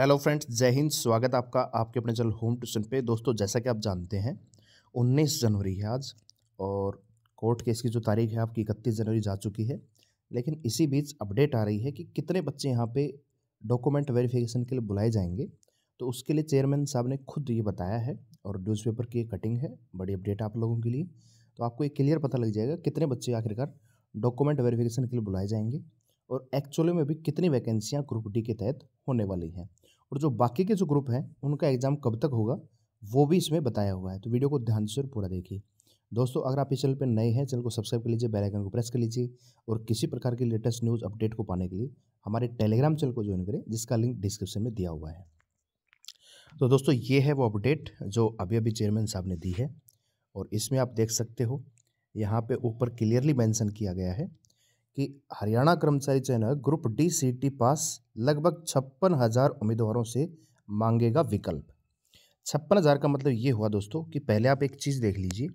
hello friends जय हिंद स्वागत आपका आपके अपने चैनल होम ट्यूशन पे दोस्तों जैसा कि आप जानते हैं 19 जनवरी है आज और कोर्ट केस की जो तारीख है आपकी इकतीस जनवरी जा चुकी है लेकिन इसी बीच अपडेट आ रही है कि कितने बच्चे यहाँ पे डॉक्यूमेंट वेरिफिकेशन के लिए बुलाए जाएंगे तो उसके लिए चेयरमैन साहब ने खुद ये बताया है और न्यूज़पेपर की कटिंग है बड़ी अपडेट आप लोगों के लिए तो आपको ये क्लियर पता लग जाएगा कितने बच्चे आखिरकार डॉक्यूमेंट वेरिफिकेशन के लिए बुलाए जाएंगे और एक्चुअली में भी कितनी वैकेंसियाँ ग्रुप डी के तहत होने वाली हैं और जो बाकी के जो ग्रुप हैं उनका एग्ज़ाम कब तक होगा वो भी इसमें बताया हुआ है तो वीडियो को ध्यान से और पूरा देखिए दोस्तों अगर आप इस चैनल पर नए हैं चैनल को सब्सक्राइब कर लीजिए बेल आइकन को प्रेस कर लीजिए और किसी प्रकार की लेटेस्ट न्यूज़ अपडेट को पाने के लिए हमारे टेलीग्राम चैनल को ज्वाइन करें जिसका लिंक डिस्क्रिप्शन में दिया हुआ है तो दोस्तों ये है वो अपडेट जो अभी अभी चेयरमैन साहब ने दी है और इसमें आप देख सकते हो यहाँ पे ऊपर क्लियरली मेंशन किया गया है कि हरियाणा कर्मचारी चयन आयोग group D C T pass लगभग छप्पन हज़ार उम्मीदवारों से मांगेगा विकल्प छप्पन हज़ार का मतलब ये हुआ दोस्तों कि पहले आप एक चीज़ देख लीजिए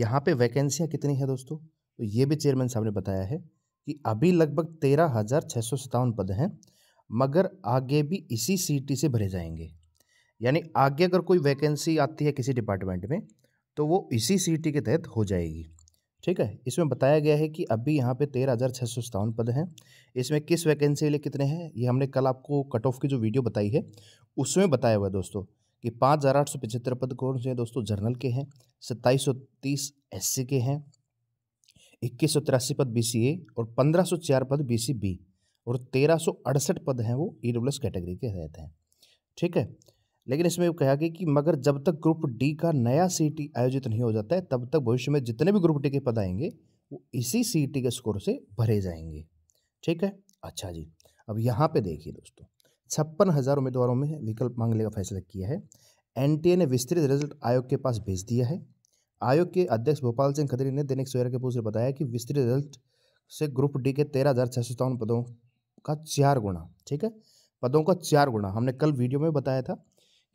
यहाँ पे वैकेंसियाँ कितनी है दोस्तों तो ये भी चेयरमैन साहब ने बताया है कि अभी लगभग तेरह हज़ार छः सौ सत्तावन पद हैं मगर आगे भी इसी सीटी से भरे जाएंगे यानी आगे अगर कोई वैकेंसी आती है किसी डिपार्टमेंट में तो वो इसी सीटी के तहत हो जाएगी ठीक है इसमें बताया गया है कि अभी यहाँ पे तेरह हज़ार छः सौ सत्तावन पद हैं इसमें किस वैकेंसी के लिए कितने हैं ये हमने कल आपको कट ऑफ की जो वीडियो बताई है उसमें बताया हुआ है दोस्तों कि पाँच हज़ार आठ सौ पचहत्तर पद कौन से हैं दोस्तों जर्नल के हैं सत्ताईस सौ तीस एस के हैं इक्कीस सौ तिरासी पद बी सी ए और पंद्रह सौ चार पद बी सी बी और तेरह सौ अड़सठ पद हैं वो ई डब्ल्यू एस कैटेगरी के रहते हैं ठीक है लेकिन इसमें कहा गया कि मगर जब तक ग्रुप डी का नया सी आयोजित नहीं हो जाता है तब तक भविष्य में जितने भी ग्रुप डी के पद आएंगे वो इसी सी के स्कोर से भरे जाएंगे ठीक है अच्छा जी अब यहाँ पे देखिए दोस्तों छप्पन हज़ार उम्मीदवारों में विकल्प मांगने का फैसला किया है एन ने विस्तृत रिजल्ट आयोग के पास भेज दिया है आयोग के अध्यक्ष भोपाल सिंह खदरी ने दैनिक सवेरा के पूछ से बताया कि विस्तृत रिजल्ट से ग्रुप डी के तेरह हज़ार छः सौ सत्तावन पदों का चार गुणा ठीक है पदों का चार गुणा हमने कल वीडियो में बताया था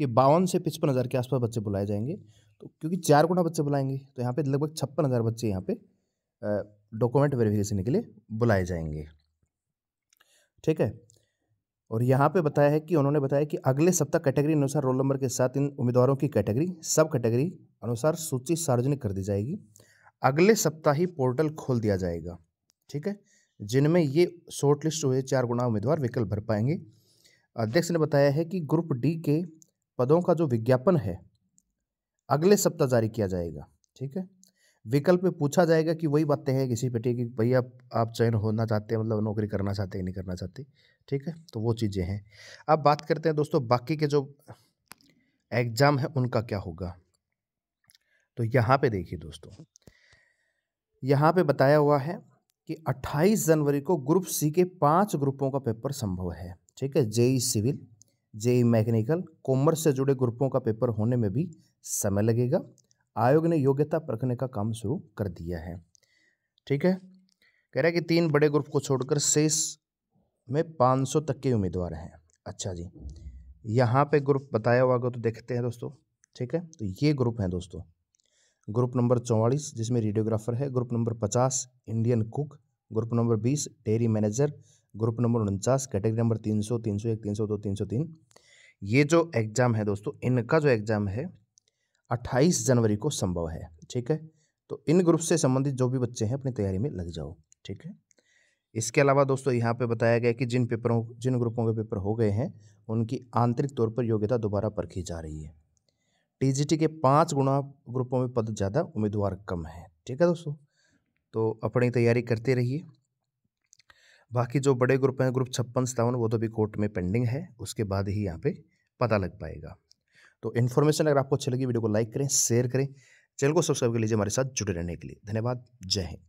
ये बावन से पचपन हज़ार के आसपास बच्चे बुलाए जाएंगे तो क्योंकि चार गुना बच्चे बुलाएंगे तो यहाँ पे लगभग छप्पन हज़ार बच्चे यहाँ पे डॉक्यूमेंट वेरिफिकेशन के लिए बुलाए जाएंगे ठीक है और यहाँ पे बताया है कि उन्होंने बताया कि अगले सप्ताह कैटेगरी अनुसार रोल नंबर के साथ इन उम्मीदवारों की कैटेगरी सब कैटेगरी अनुसार सूची सार्वजनिक कर दी जाएगी अगले सप्ताह ही पोर्टल खोल दिया जाएगा ठीक है जिनमें ये शॉर्ट हुए चार गुना उम्मीदवार विकल्प भर पाएंगे अध्यक्ष ने बताया है कि ग्रुप डी के पदों का जो विज्ञापन है अगले सप्ताह जारी किया जाएगा ठीक है विकल्प में पूछा जाएगा कि वही बातें हैं किसी पे ठीक है भैया आप, आप चयन होना चाहते हैं मतलब नौकरी करना चाहते हैं नहीं करना चाहते ठीक है तो वो चीज़ें हैं अब बात करते हैं दोस्तों बाकी के जो एग्ज़ाम है उनका क्या होगा तो यहाँ पे देखिए दोस्तों यहाँ पे बताया हुआ है कि 28 जनवरी को ग्रुप सी के पांच ग्रुपों का पेपर संभव है ठीक है JE civil JE mechanical commerce से जुड़े ग्रुपों का पेपर होने में भी समय लगेगा आयोग ने योग्यता परखने का काम शुरू कर दिया है ठीक है कह रहा है कि तीन बड़े ग्रुप को छोड़कर शेष में 500 तक के उम्मीदवार हैं अच्छा जी यहाँ पे ग्रुप बताया हुआ तो देखते हैं दोस्तों ठीक है तो ये ग्रुप हैं दोस्तों ग्रुप नंबर चौवालीस जिसमें रेडियोग्राफर है ग्रुप नंबर पचास इंडियन कुक ग्रुप नंबर बीस डेयरी मैनेजर ग्रुप नंबर उनचास कैटेगरी नंबर तीन सौ तीन सौ एक तीन सौ दो तीन सौ तीन ये जो एग्ज़ाम है दोस्तों इनका जो एग्ज़ाम है अट्ठाईस जनवरी को संभव है ठीक है तो इन ग्रुप से संबंधित जो भी बच्चे हैं अपनी तैयारी में लग जाओ ठीक है इसके अलावा दोस्तों यहाँ पे बताया गया कि जिन पेपरों जिन ग्रुपों के पेपर हो गए हैं उनकी आंतरिक तौर पर योग्यता दोबारा परखी जा रही है टीजीटी के पाँच गुणा ग्रुपों में पद ज़्यादा उम्मीदवार कम है ठीक है दोस्तों तो अपनी तैयारी करते रहिए बाकी जो बड़े ग्रुप हैं ग्रुप छप्पन सतावन वो तो अभी कोर्ट में पेंडिंग है उसके बाद ही यहाँ पे पता लग पाएगा तो इन्फॉर्मेशन अगर आपको अच्छी लगी वीडियो को लाइक करें शेयर करें चैनल को सब्सक्राइब कर लीजिए हमारे साथ जुड़े रहने के लिए धन्यवाद जय हिंद